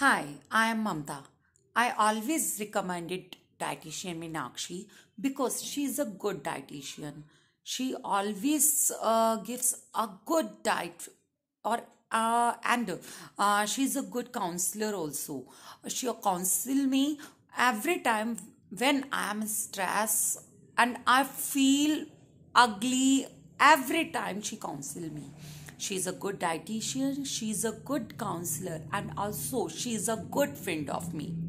Hi, I am Mamta. I always recommended dietitian Minakshi because she is a good dietitian. She always uh, gives a good diet or uh, and uh, is a good counselor also. She counsel me every time when I am stressed and I feel ugly every time she counsels me she's a good dietitian she's a good counselor and also she's a good friend of me